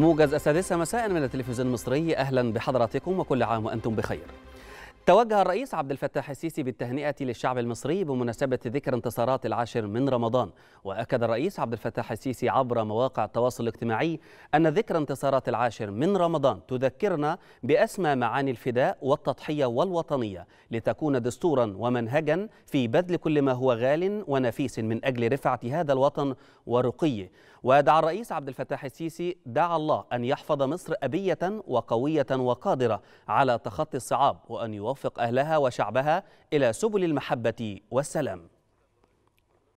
موجز السادسة مساء من التلفزيون المصري أهلا بحضراتكم وكل عام وأنتم بخير توجه الرئيس عبد الفتاح السيسي بالتهنئة للشعب المصري بمناسبة ذكرى انتصارات العاشر من رمضان وأكد الرئيس عبد الفتاح السيسي عبر مواقع التواصل الاجتماعي أن ذكرى انتصارات العاشر من رمضان تذكرنا بأسمى معاني الفداء والتضحية والوطنية لتكون دستورا ومنهجا في بذل كل ما هو غال ونفيس من أجل رفعة هذا الوطن ورقيه ودعا الرئيس عبد الفتاح السيسي دعا الله أن يحفظ مصر أبية وقوية وقادرة على تخطي الصعاب وأن يوصل ويوفق أهلها وشعبها إلى سبل المحبة والسلام